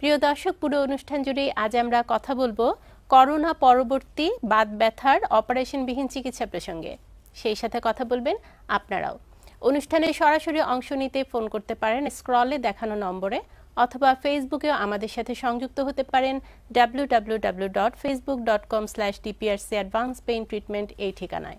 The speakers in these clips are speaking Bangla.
প্রিয় দর্শক পুরো অনুষ্ঠান জুড়ে আজ আমরা কথা বলবো করোনা পরবর্তী বাদ ব্যথার অপারেশনবিহীন চিকিৎসা প্রসঙ্গে সেই সাথে কথা বলবেন আপনারাও অনুষ্ঠানে সরাসরি অংশ নিতে ফোন করতে পারেন স্ক্রলে দেখানো নম্বরে অথবা ফেসবুকেও আমাদের সাথে সংযুক্ত হতে পারেন W W W dot Facebook dot com slash DPRC advance pain treatment এই ঠিকানায়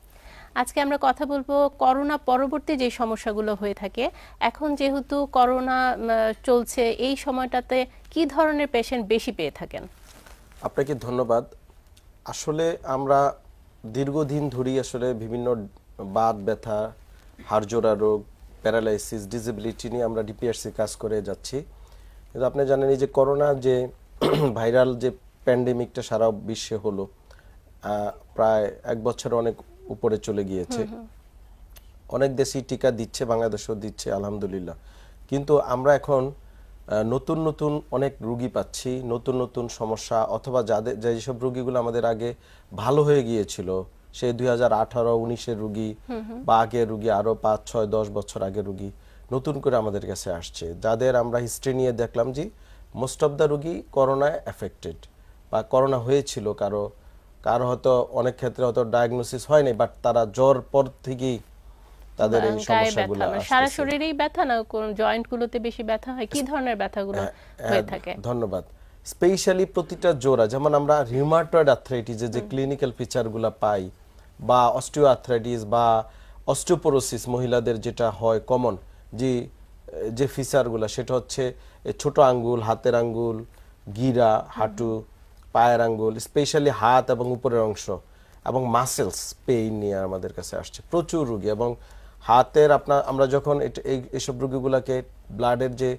আজকে আমরা কথা বলবো করোনা পরবর্তী যে সমস্যাগুলো হয়ে থাকে এখন যেহেতু করোনা চলছে এই সময়টাতে কি ধরনের পেশেন্ট বেশি পেয়ে থাকেন আপনাকে ধন্যবাদ আসলে আমরা দীর্ঘদিন ধরেই আসলে বিভিন্ন বাত ব্যথা হাড়জোড়া রোগ প্যারালাইসিস ডিসেবিলিটি নিয়ে আমরা ডিপিআরসি কাজ করে যাচ্ছি কিন্তু আপনি জানেন এই যে করোনা যে ভাইরাল যে প্যান্ডেমিকটা সারা বিশ্বে হলো প্রায় এক বছর অনেক উপরে চলে গিয়েছে অনেক দেশই টিকা দিচ্ছে বাংলাদেশও দিচ্ছে আলহামদুলিল্লাহ কিন্তু আমরা এখন নতুন নতুন অনেক রুগী পাচ্ছি নতুন নতুন সমস্যা অথবা যাদের যেসব রুগীগুলো আমাদের আগে ভালো হয়ে গিয়েছিল সেই দুই হাজার আঠারো উনিশের রুগী বা আগের রুগী আরও পাঁচ ছয় দশ বছর আগের রুগী নতুন করে আমাদের কাছে আসছে যাদের আমরা হিস্ট্রি নিয়ে দেখলাম যে মোস্ট অফ দ্য রুগী করোনায় অ্যাফেক্টেড বা করোনা হয়েছিল কারো কারো হয়তো অনেক ক্ষেত্রে হয়তো ডায়াগনোসিস হয়নি বাট তারা জ্বর পর থেকেই তাদের এই মানে সমস্যাগুলো সারা শরীরেই ব্যথা না কোন জয়েন্টগুলোতে বেশি ব্যথা হয় কি ধরনের ব্যথাগুলো হ্যাঁ, হ্যাঁ, হয়ে থাকে ধন্যবাদ স্পেশালি প্রতিটা জোড়া যেমন আমরা রিউমাটয়েড আর্থ্রাইটিসে যে ক্লিনিক্যাল ফিচারগুলো পাই বা অস্টিও আর্থ্রাইটিস বা অস্টিওপোরোসিস মহিলাদের যেটা হয় কমন যে যে ফিচারগুলো সেটা হচ্ছে ছোট আঙ্গুল হাতের আঙ্গুল গিরা হাঁটু পায়ের আঙ্গুল স্পেশালি হাত এবং উপরের অংশ এবং মাসেলস পেইন নিয়ে আমাদের কাছে আসছে প্রচুর রুগী এবং হাতের আপনার আমরা যখন এই এইসব রুগীগুলোকে ব্লাডের যে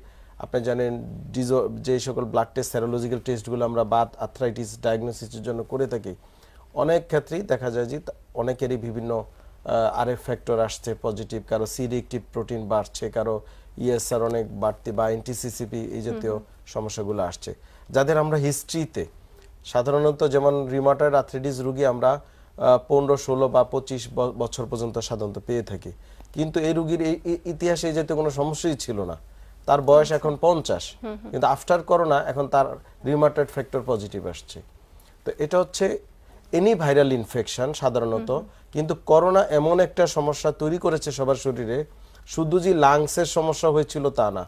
আপনি জানেন ডিজো যে সকল ব্লাড টেস্ট সেরোলজিক্যাল টেস্টগুলো আমরা বাদ আর্থ্রাইটিস ডায়াগনোসিসের জন্য করে থাকি অনেক ক্ষেত্রেই দেখা যায় যে অনেকেরই বিভিন্ন আরএফ ফ্যাক্টর আসছে পজিটিভ কারো সিডিকটিভ প্রোটিন বাড়ছে কারো ইএসআর e অনেক বাড়তি বা এনটিসিসিপি এই জাতীয় সমস্যাগুলো আসছে যাদের আমরা হিস্ট্রিতে সাধারণত যেমন রিমাটার আর্থ্রিটিস রুগী আমরা পনেরো ষোলো বা পঁচিশ বছর পর্যন্ত সাধারণত পেয়ে থাকি কিন্তু এই রুগীর ইতিহাসে এই কোনো সমস্যাই ছিল না তার বয়স আচ্ছা। এখন পঞ্চাশ কিন্তু আফটার করোনা এখন তার রিমাটার ফ্যাক্টর পজিটিভ আসছে তো এটা হচ্ছে এনি ভাইরাল ইনফেকশন সাধারণত কিন্তু করোনা এমন একটা সমস্যা তৈরি করেছে সবার শরীরে শুধু যে লাংসের সমস্যা হয়েছিল তা না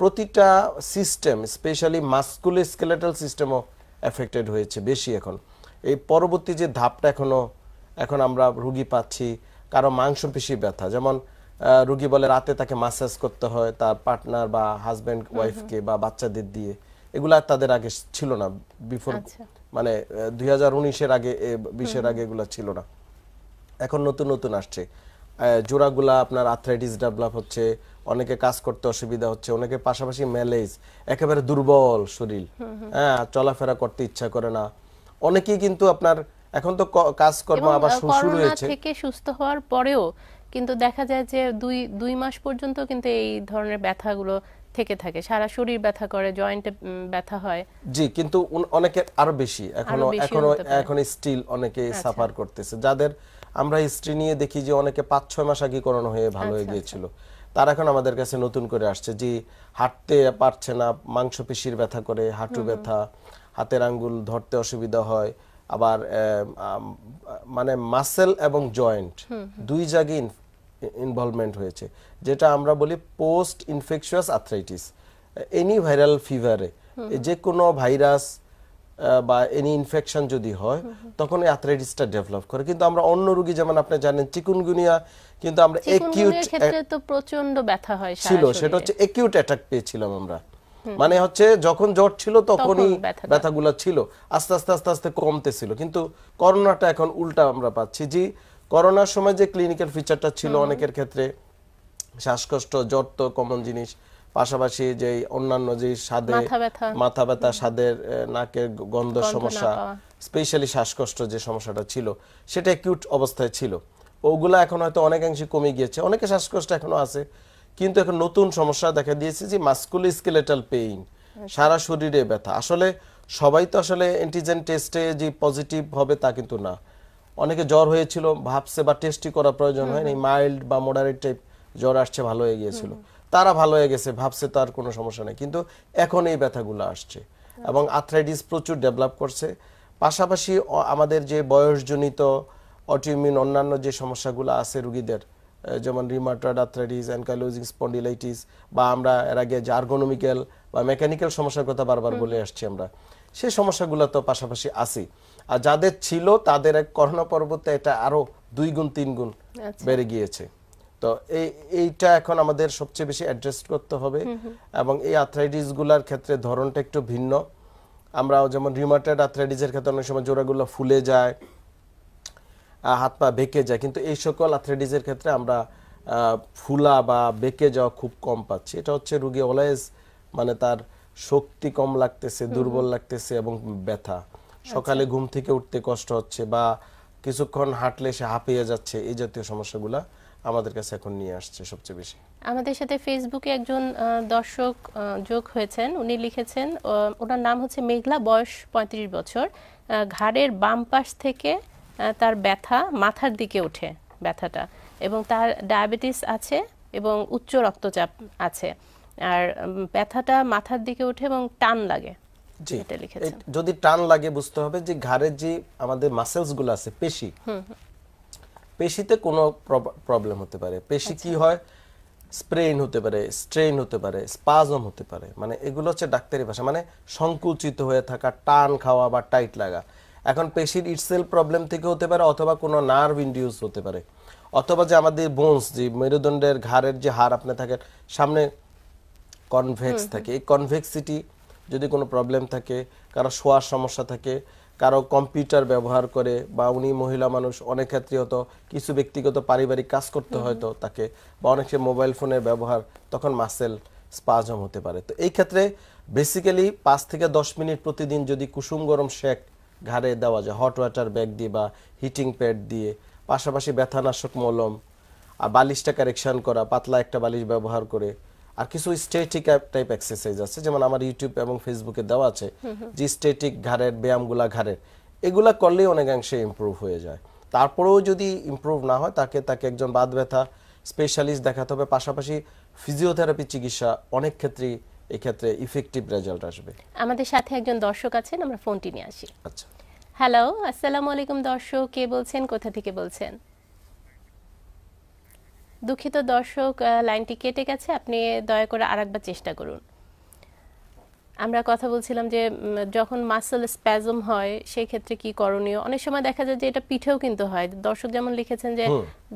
প্রতিটা সিস্টেম স্পেশালি মাস্কুলে স্কেলেটাল সিস্টেমও অ্যাফেক্টেড হয়েছে বেশি এখন এই পরবর্তী যে ধাপটা এখনও এখন আমরা রুগী পাচ্ছি কারো মাংসপেশি ব্যথা যেমন রুগী বলে রাতে তাকে মাসাজ করতে হয় তার পার্টনার বা হাজব্যান্ড ওয়াইফকে বা বাচ্চাদের দিয়ে এগুলা তাদের আগে ছিল না বিফোর আচ্ছা। মানে দুই হাজার উনিশের আগে বিশের আগে এগুলা ছিল না এখন নতুন নতুন আসছে জোড়াগুলা আপনার আর্থ্রাইটিস ডেভেলপ হচ্ছে অনেকে কাজ করতে অসুবিধা হচ্ছে অনেকে পাশাপাশি ম্যালেজ একেবারে দুর্বল শরীর হ্যাঁ চলাফেরা করতে ইচ্ছা করে না অনেকেই কিন্তু আপনার এখন তো কাজকর্ম আবার শুরু হয়েছে থেকে সুস্থ হওয়ার পরেও কিন্তু দেখা যায় যে দুই দুই মাস পর্যন্ত কিন্তু এই ধরনের ব্যথাগুলো থেকে থাকে সারা শরীর ব্যথা করে জয়েন্টে ব্যথা হয় জি কিন্তু অনেকে আরো বেশি এখনো এখনো এখন স্টিল অনেকে সাফার আচ্ছা। করতেছে যাদের আমরা স্ত্রী নিয়ে দেখি যে অনেকে পাঁচ ছয় মাস আগে করোনা হয়ে ভালো আচ্ছা, হয়ে আচ্ছা। গিয়েছিল তারা এখন আমাদের কাছে নতুন করে আসছে যে হাঁটতে পারছে না মাংসপেশির ব্যথা করে হাঁটু ব্যথা হাতের আঙ্গুল ধরতে অসুবিধা হয় আবার মানে মাসেল এবং জয়েন্ট দুই জায়গায় ইনভলভমেন্ট হয়েছে যেটা আমরা বলি post infectious arthritis any viral ফিভারে যে কোনো ভাইরাস বা এনি ইনফেকশন যদি হয় তখন অ্যাথরাইটিসটা ডেভেলপ করে কিন্তু আমরা অন্য রোগী যেমন আপনি জানেন চিকুনগুনিয়া কিন্তু আমরা একিউট ক্ষেত্রে তো প্রচন্ড ব্যথা হয় ছিল সেটা হচ্ছে একিউট অ্যাটাক পেয়েছিলাম আমরা মানে হচ্ছে যখন জ্বর ছিল তখনই ব্যথাগুলো ছিল আস্তে আস্তে আস্তে আস্তে কমতেছিল কিন্তু করোনাটা এখন উল্টা আমরা পাচ্ছি যে করোনার সময় যে ক্লিনিক্যাল ফিচারটা ছিল অনেকের ক্ষেত্রে শ্বাসকষ্ট জ্বর তো কমন জিনিস পাশাপাশি যে অন্যান্য যে সাদে মাথা ব্যথা সাদের নাকের গন্ধ সমস্যা স্পেশালি শ্বাসকষ্ট যে সমস্যাটা ছিল সেটা কিউট অবস্থায় ছিল ওগুলা এখন হয়তো অনেকাংশে কমে গিয়েছে অনেকে শ্বাসকষ্ট এখনো আছে কিন্তু এখন নতুন সমস্যা দেখা দিয়েছে যে মাস্কুল স্কেলেটাল পেইন সারা শরীরে ব্যথা আসলে সবাই তো আসলে অ্যান্টিজেন টেস্টে যে পজিটিভ হবে তা কিন্তু না অনেকে জ্বর হয়েছিল ভাবছে বা টেস্টই করা প্রয়োজন হয়নি মাইল্ড বা মোডারেট টাইপ জ্বর আসছে ভালো হয়ে গিয়েছিল তারা ভালো হয়ে গেছে ভাবছে তার কোনো সমস্যা নেই কিন্তু এখন এই ব্যথাগুলো আসছে এবং আর্থ্রাইটিস প্রচুর ডেভেলপ করছে পাশাপাশি আমাদের যে বয়সজনিত অটিউমিন অন্যান্য যে সমস্যাগুলো আছে রুগীদের যেমন রিমাটার্ড আর্থ্রাইটিস অ্যানকালোজিং স্পন্ডিলাইটিস বা আমরা এর আগে যে আর্গোনমিক্যাল বা মেকানিক্যাল সমস্যার কথা বারবার বলে আসছি আমরা সেই সমস্যাগুলো তো পাশাপাশি আছে আর যাদের ছিল তাদের এক করোনা পর্বতে এটা আরো দুই গুণ তিন গুণ আচ্ছা। বেড়ে গিয়েছে তো এই এইটা এখন আমাদের সবচেয়ে বেশি অ্যাড্রেস করতে হবে এবং এই আর্থ্রাইটিসগুলোর ক্ষেত্রে ধরনটা একটু ভিন্ন আমরা যেমন রিউমাটয়েড আর্থ্রাইটিসের ক্ষেত্রে অনেক সময় জোড়াগুলো ফুলে যায় হাত পা বেঁকে যায় কিন্তু এই সকল আর্থ্রাইটিসের ক্ষেত্রে আমরা ফুলা বা বেঁকে যাওয়া খুব কম পাচ্ছি এটা হচ্ছে রুগী অলওয়েজ মানে তার শক্তি কম লাগতেছে দুর্বল লাগতেছে এবং ব্যথা আচ্ছা। সকালে ঘুম থেকে উঠতে কষ্ট হচ্ছে বা কিছুক্ষণ হাঁটলে সে হাঁপিয়ে যাচ্ছে এই জাতীয় সমস্যাগুলা আমাদের কাছে এখন নিয়ে আসছে সবচেয়ে বেশি আমাদের সাথে ফেসবুকে একজন দর্শক যোগ হয়েছেন উনি লিখেছেন ওনার নাম হচ্ছে মেঘলা বয়স ৩৫ বছর ঘাড়ের বাম পাশ থেকে তার ব্যথা মাথার দিকে ওঠে ব্যথাটা এবং তার ডায়াবেটিস আছে এবং উচ্চ রক্তচাপ আছে আর ব্যথাটা মাথার দিকে ওঠে এবং টান লাগে জি এটা যদি টান লাগে বুঝতে হবে যে ঘাড়ের যে আমাদের মাসেলসগুলো আছে পেশি পেশিতে কোনো প্রবলেম হতে পারে পেশি আচ্ছা। কি হয় স্প্রেইন হতে পারে স্ট্রেইন হতে পারে স্পাজম হতে পারে মানে এগুলো হচ্ছে ডাক্তারি ভাষা মানে সংকুচিত হয়ে থাকা টান খাওয়া বা টাইট লাগা এখন পেশির ইটসেল প্রবলেম থেকে হতে পারে অথবা কোনো নার্ভ ইন্ডিউস হতে পারে অথবা যে আমাদের বোনস যে মেরুদণ্ডের ঘাড়ের যে হাড় আপনি থাকে সামনে কনভেক্স থাকে এই কনভেক্সিটি যদি কোনো প্রবলেম থাকে কারো শোয়ার সমস্যা থাকে কারো কম্পিউটার ব্যবহার করে বা উনি মহিলা মানুষ অনেক ক্ষেত্রে হতো কিছু ব্যক্তিগত পারিবারিক কাজ করতে হয়তো তাকে বা অনেক মোবাইল ফোনের ব্যবহার তখন মাসেল স্পাজম হতে পারে তো এই ক্ষেত্রে বেসিক্যালি পাঁচ থেকে দশ মিনিট প্রতিদিন যদি কুসুম গরম শেক ঘাড়ে দেওয়া যায় হট ওয়াটার ব্যাগ দিয়ে বা হিটিং প্যাড দিয়ে পাশাপাশি ব্যথানাশক মলম আর বালিশটা কারেকশান করা পাতলা একটা বালিশ ব্যবহার করে আর কিছু স্ট্যাটিক টাইপ এক্সারসাইজ আছে যেমন আমার ইউটিউব এবং ফেসবুকে দেওয়া আছে যে স্ট্যাটিক ঘাড়ের ব্যায়ামগুলো ঘাড়ের এগুলো করলেই অনেকাংশে ইম্প্রুভ হয়ে যায় তারপরেও যদি ইম্প্রুভ না হয় তাকে তাকে একজন বাদ ব্যথা স্পেশালিস্ট দেখাতে হবে পাশাপাশি ফিজিওথেরাপি চিকিৎসা অনেক ক্ষেত্রেই এক্ষেত্রে ইফেক্টিভ রেজাল্ট আসবে আমাদের সাথে একজন দর্শক আছেন আমরা ফোনটি নিয়ে আসি আচ্ছা হ্যালো আসসালামু আলাইকুম দর্শক কে বলছেন কোথা থেকে বলছেন দুঃখিত দর্শক লাইনটি কেটে গেছে আপনি দয়া করে আরেকবার চেষ্টা করুন আমরা কথা বলছিলাম যে যখন মাসল স্প্যাজম হয় সেই ক্ষেত্রে কি করণীয় অনেক সময় দেখা যায় যে এটা পিঠেও কিন্তু হয় দর্শক যেমন লিখেছেন যে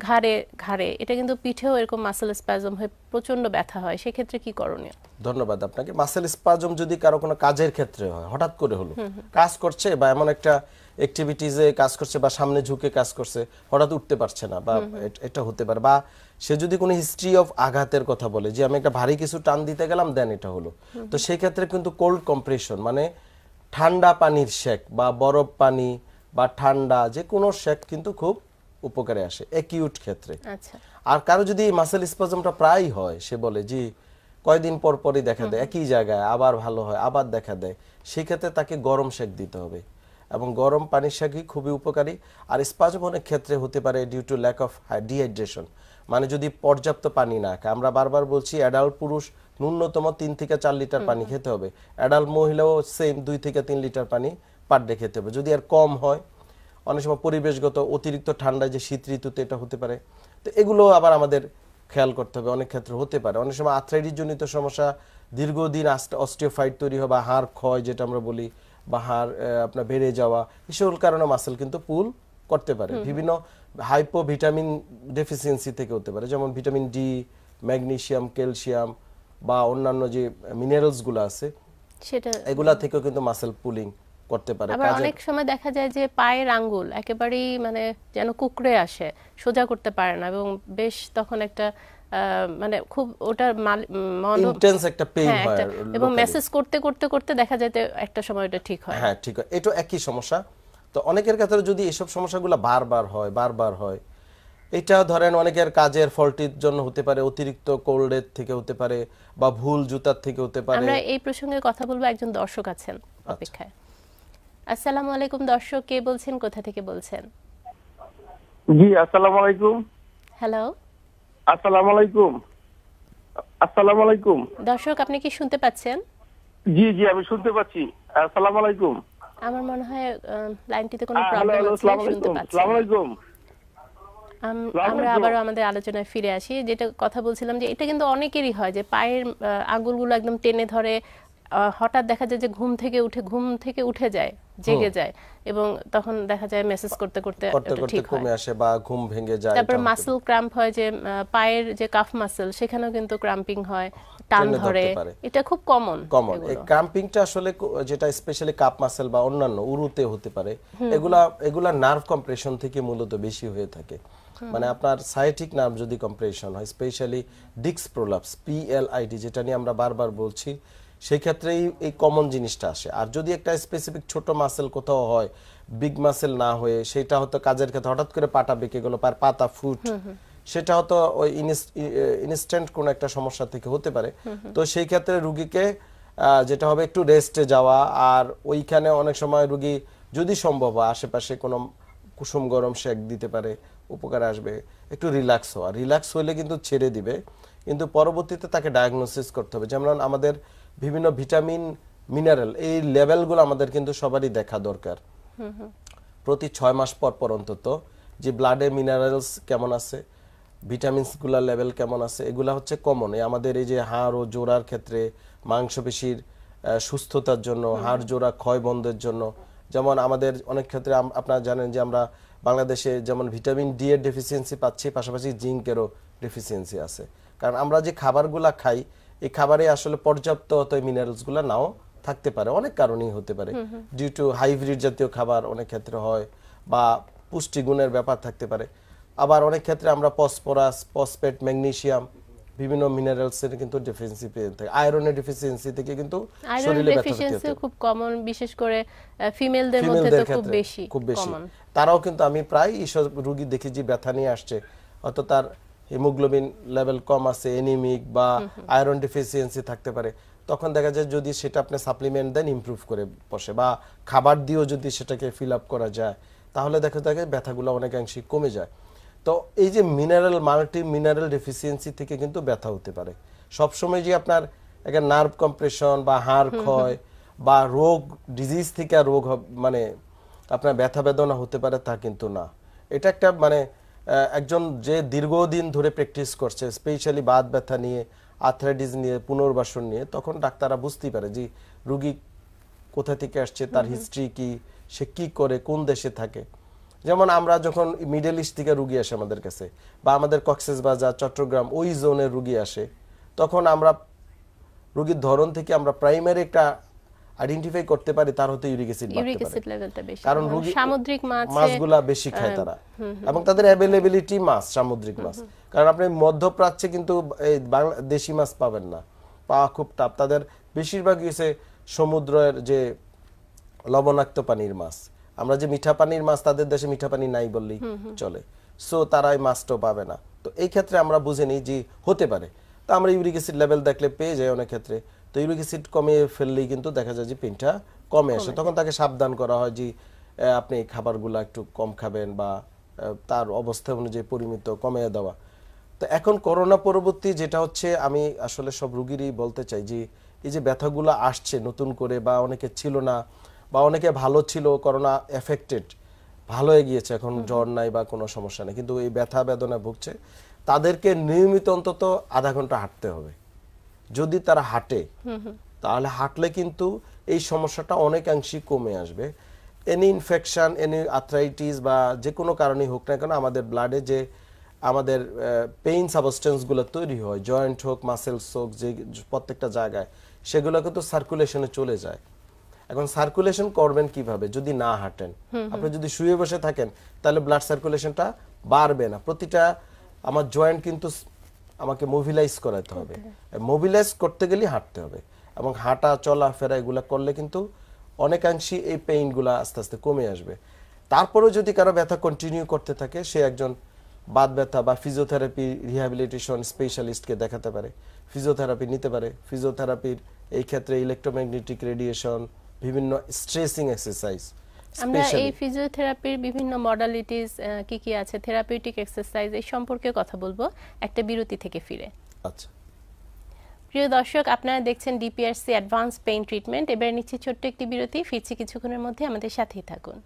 ঘাড়ে ঘাড়ে এটা কিন্তু পিঠেও এরকম মাসল স্প্যাজম হয়ে প্রচন্ড ব্যথা হয় সেই ক্ষেত্রে কি করণীয় ধন্যবাদ আপনাকে মাসল স্প্যাজম যদি কারো কোনো কাজের ক্ষেত্রে হয় হঠাৎ করে হলো কাজ করছে বা এমন একটা অ্যাক্টিভিটিসে কাজ করছে বা সামনে ঝুঁকে কাজ করছে হঠাৎ উঠতে পারছে না বা এটা হতে পারে বা সে যদি কোনো হিস্ট্রি অফ আঘাতের কথা বলে যে আমি একটা ভারী কিছু টান দিতে গেলাম দেন এটা হলো তো সেই ক্ষেত্রে কিন্তু কোল্ড কম্প্রেশন মানে ঠান্ডা পানির শেক বা বরফ পানি বা ঠান্ডা যে কোনো শেক কিন্তু খুব উপকারে আসে একিউট ক্ষেত্রে আচ্ছা। আর কারো যদি মাসেল স্পাজমটা প্রায় হয় সে বলে জি কয়দিন পর পরই দেখা দেয় একই জায়গায় আবার ভালো হয় আবার দেখা দেয় সেক্ষেত্রে তাকে গরম শেক দিতে হবে এবং গরম পানির শাকই খুবই উপকারী আর স্পাজমনের ক্ষেত্রে হতে পারে due to lack of dehydration মানে যদি পর্যাপ্ত পানি না খায় আমরা বারবার বলছি অ্যাডাল্ট পুরুষ ন্যূনতম তিন থেকে চার লিটার পানি খেতে হবে অ্যাডাল্ট মহিলাও সেম দুই থেকে তিন লিটার পানি পার ডে খেতে হবে যদি আর কম হয় অনেক সময় পরিবেশগত অতিরিক্ত ঠান্ডায় যে শীত ঋতুতে এটা হতে পারে তো এগুলো আবার আমাদের খেয়াল করতে হবে অনেক ক্ষেত্রে হতে পারে অনেক সময় আর্থ্রাইটিস জনিত সমস্যা দীর্ঘদিন অস্টিওফাইট তৈরি বা হাড় ক্ষয় যেটা আমরা বলি বা হাড় আপনার বেড়ে যাওয়া এসকল কারণে মাসেল কিন্তু পুল করতে পারে বিভিন্ন হাইপো ভিটামিন ডেফিসিয়েন্সি থেকে হতে পারে যেমন ভিটামিন ডি ম্যাগনেশিয়াম ক্যালসিয়াম বা অন্যান্য যে মিনারেলসগুলো আছে সেটা এগুলা থেকেও কিন্তু মাসেল পুলিং করতে পারে আবার অনেক সময় দেখা যায় যে পায়ের আঙ্গুল একেবারেই মানে যেন কুকড়ে আসে সোজা করতে পারে না এবং বেশ তখন একটা মানে খুব ওটার মন ইন্টেন্স একটা পেইন হ্যাঁ, হয় এবং মেসেজ করতে করতে করতে দেখা যায় একটা সময় ওটা ঠিক হয় হ্যাঁ ঠিক হয় এটা একই সমস্যা তো অনেকের ক্ষেত্রে যদি এসব সমস্যাগুলো বারবার হয় বারবার হয় এটা ধরেন অনেকের কাজের ফলটির জন্য হতে পারে অতিরিক্ত কোল্ডের থেকে হতে পারে বা ভুল জুতার থেকে হতে পারে আমরা এই প্রসঙ্গে কথা বলবো একজন দর্শক আছেন আচ্ছা। অপেক্ষায় আসসালামু আলাইকুম দর্শক কে বলছেন কোথা থেকে বলছেন জি আসসালামু আলাইকুম হ্যালো দর্শক আপনি কি শুনতে পাচ্ছেন জি জি আমি শুনতে পাচ্ছি আমার মনে হয় লাইনটিতে কোনো প্রবলেম হ্যাঁ, শুনতে পাচ্ছি আমরা আবারও আমাদের আলোচনায় ফিরে আসি যেটা কথা বলছিলাম যে এটা কিন্তু অনেকেরই হয় যে পায়ের আঙুলগুলো একদম টেনে ধরে হঠাৎ দেখা যায় যে ঘুম থেকে উঠে ঘুম থেকে উঠে যায় জেগে যায় এবং তখন দেখা যায় মেসেজ করতে করতে ঠিক কমে আসে বা ঘুম ভেঙে যায় তারপর মাসল ক্র্যাম্প হয় যে পায়ের যে কাফ মাসল সেখানেও কিন্তু ক্র্যাম্পিং হয় টান ধরে এটা খুব কমন কমন এই ক্র্যাম্পিংটা আসলে যেটা স্পেশালি কাফ মাসল বা অন্যান্য উরুতে হতে পারে এগুলা এগুলা নার্ভ কম্প্রেশন থেকে মূলত বেশি হয়ে থাকে মানে আপনার সাইটিক নার্ভ যদি কম্প্রেশন হয় স্পেশালি ডিক্স প্রোলাপস পিএলআইডি যেটা নিয়ে আমরা বারবার বলছি সেই ক্ষেত্রে এই কমন জিনিসটা আসে আর যদি একটা স্পেসিফিক ছোট মাসেল কোথাও হয় বিগ মাসেল না হয়ে সেটা হয়তো কাজের ক্ষেত্রে হঠাৎ করে পাটা বেঁকে গেল পার পাতা ফুট সেটা হয়তো ওই ইনস্ট্যান্ট কোনো একটা সমস্যা থেকে হতে পারে তো সেই ক্ষেত্রে রুগীকে যেটা হবে একটু রেস্টে যাওয়া আর ওইখানে অনেক সময় রুগী যদি সম্ভব হয় আশেপাশে কোনো কুসুম গরম শেক দিতে পারে উপকার আসবে একটু রিল্যাক্স হওয়া রিল্যাক্স হইলে কিন্তু ছেড়ে দিবে কিন্তু পরবর্তীতে তাকে ডায়াগনোসিস করতে হবে যেমন আমাদের বিভিন্ন ভিটামিন মিনারেল এই লেভেলগুলো আমাদের কিন্তু সবারই দেখা দরকার প্রতি ছয় মাস পর পর অন্তত যে ব্লাডে মিনারেলস কেমন আছে ভিটামিনসগুলোর লেভেল কেমন আছে এগুলা হচ্ছে কমন আমাদের এই যে হাড় ও জোড়ার ক্ষেত্রে মাংসপেশির সুস্থতার জন্য হাড় জোড়া ক্ষয় বন্ধের জন্য যেমন আমাদের অনেক ক্ষেত্রে আপনারা জানেন যে আমরা বাংলাদেশে যেমন ভিটামিন ডি এর ডেফিসিয়েন্সি পাচ্ছি পাশাপাশি জিঙ্কেরও ডেফিসিয়েন্সি আছে কারণ আমরা যে খাবারগুলা খাই এই খাবারে আসলে পর্যাপ্ত অত মিনারেলসগুলো নাও থাকতে পারে অনেক কারণেই হতে পারে ডিউ টু হাইব্রিড জাতীয় খাবার অনেক ক্ষেত্রে হয় বা পুষ্টিগুণের ব্যাপার থাকতে পারে আবার অনেক ক্ষেত্রে আমরা ফসফরাস ফসফেট ম্যাগনেসিয়াম বিভিন্ন মিনারেলসের কিন্তু ডেফিসিয়েন্সি পেয়ে থাকে আয়রনের ডেফিসিয়েন্সি থেকে কিন্তু শরীরে ডেফিসিয়েন্সি খুব কমন বিশেষ করে ফিমেলদের মধ্যে তো খুব বেশি খুব বেশি তারাও কিন্তু আমি প্রায় এইসব রোগী দেখি যে ব্যথা নিয়ে আসছে অত তার হিমোগ্লোবিন লেভেল কম আছে এনিমিক বা আয়রন ডিফিসিয়েন্সি থাকতে পারে তখন দেখা যায় যদি সেটা আপনি সাপ্লিমেন্ট দেন ইমপ্রুভ করে বসে বা খাবার দিয়েও যদি সেটাকে ফিল আপ করা যায় তাহলে দেখা যায় ব্যথাগুলো অনেকাংশেই কমে যায় তো এই যে মিনারেল মাল্টি মিনারেল ডেফিসিয়েন্সি থেকে কিন্তু ব্যথা হতে পারে সবসময় যে আপনার একটা নার্ভ কম্প্রেশন বা হাড় ক্ষয় বা রোগ ডিজিজ থেকে রোগ মানে আপনার ব্যথা বেদনা হতে পারে তা কিন্তু না এটা একটা মানে একজন যে দীর্ঘদিন ধরে প্র্যাকটিস করছে স্পেশালি বাত ব্যথা নিয়ে আর্থ্রাইটিস নিয়ে পুনর্বাসন নিয়ে তখন ডাক্তাররা বুঝতেই পারে যে রুগী কোথা থেকে আসছে তার হিস্ট্রি কি সে কি করে কোন দেশে থাকে যেমন আমরা যখন মিডল ইস্ট থেকে রুগী আসে আমাদের কাছে বা আমাদের কক্সেস বাজার চট্টগ্রাম ওই জোনের রুগী আসে তখন আমরা রুগীর ধরন থেকে আমরা প্রাইমারি একটা আইডেন্টিফাই করতে পারে তার হতে ইউরিক অ্যাসিড বাড়তে পারে ইউরিক অ্যাসিড লেভেলটা বেশি কারণ রোগী সামুদ্রিক মাছ মাছগুলা বেশি খায় তারা এবং তাদের অ্যাভেলেবিলিটি মাছ সামুদ্রিক মাছ কারণ আপনি মধ্যপ্রাচ্যে কিন্তু এই বাংলাদেশি মাছ পাবেন না পাওয়া খুব টাপ তাদের বেশিরভাগই হচ্ছে সমুদ্রের যে লবণাক্ত পানির মাছ আমরা যে মিঠা পানির মাছ তাদের দেশে মিঠা পানি নাই বললেই চলে সো তারা এই মাছটাও পাবে না তো এই ক্ষেত্রে আমরা বুঝে নিই যে হতে পারে তা আমরা ইউরিক অ্যাসিড লেভেল দেখলে পেয়ে যাই অনেক ক্ষেত্রে তো ইউরিক অ্যাসিড কমিয়ে ফেললেই কিন্তু দেখা যায় যে পেনটা কমে আসে তখন তাকে সাবধান করা হয় যে আপনি খাবারগুলো একটু কম খাবেন বা তার অবস্থা অনুযায়ী পরিমিত কমিয়ে দেওয়া তো এখন করোনা পরবর্তী যেটা হচ্ছে আমি আসলে সব রুগীরই বলতে চাই যে এই যে ব্যথাগুলো আসছে নতুন করে বা অনেকে ছিল না বা অনেকে ভালো ছিল করোনা এফেক্টেড ভালো হয়ে গিয়েছে এখন জ্বর নাই বা কোনো সমস্যা নেই কিন্তু এই ব্যথা বেদনা ভুগছে তাদেরকে নিয়মিত অন্তত আধা ঘন্টা হাঁটতে হবে যদি তারা হাঁটে তাহলে হাঁটলে কিন্তু এই সমস্যাটা অনেকাংশেই কমে আসবে এনি ইনফেকশান এনি আর্থ্রাইটিস বা যে কোনো কারণেই হোক না কেন আমাদের ব্লাডে যে আমাদের পেইন সাবস্টেন্সগুলো তৈরি হয় জয়েন্ট হোক মাসেলস হোক যে প্রত্যেকটা জায়গায় সেগুলো কিন্তু সার্কুলেশনে চলে যায় এখন সার্কুলেশন করবেন কিভাবে যদি না হাঁটেন আপনি যদি শুয়ে বসে থাকেন তাহলে ব্লাড সার্কুলেশনটা বাড়বে না প্রতিটা আমার জয়েন্ট কিন্তু আমাকে মোবিলাইজ করাতে হবে মোবিলাইজ করতে গেলে হাঁটতে হবে এবং হাঁটা চলাফেরা এগুলা করলে কিন্তু অনেকাংশই এই পেইনগুলো আস্তে আস্তে কমে আসবে তারপরেও যদি কারো ব্যথা কন্টিনিউ করতে থাকে সে একজন বাদ ব্যথা বা ফিজিওথেরাপি রিহ্যাবিলিটেশন স্পেশালিস্টকে দেখাতে পারে ফিজিওথেরাপি নিতে পারে ফিজিওথেরাপির এই ক্ষেত্রে ইলেকট্রোম্যাগনেটিক রেডিয়েশন বিভিন্ন স্ট্রেসিং এক্সারসাইজ আমরা এই ফিজিওথেরাপির বিভিন্ন মডালিটিস কি কি আছে থেরাপিউটিক এক্সারসাইজ এই সম্পর্কে কথা বলবো একটা বিরতি থেকে ফিরে আচ্ছা প্রিয় দর্শক আপনারা দেখছেন ডিপিআরসি অ্যাডভান্স পেইন ট্রিটমেন্ট এবার নিচ্ছে ছোট্ট একটি বিরতি ফিরছি কিছুক্ষণের মধ্যে আমাদের সাথেই থাকুন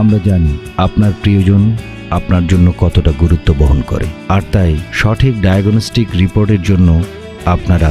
আমরা জানি আপনার প্রিয়জন আপনার জন্য কতটা গুরুত্ব বহন করে আর তাই সঠিক ডায়াগনস্টিক রিপোর্টের জন্য আপনারা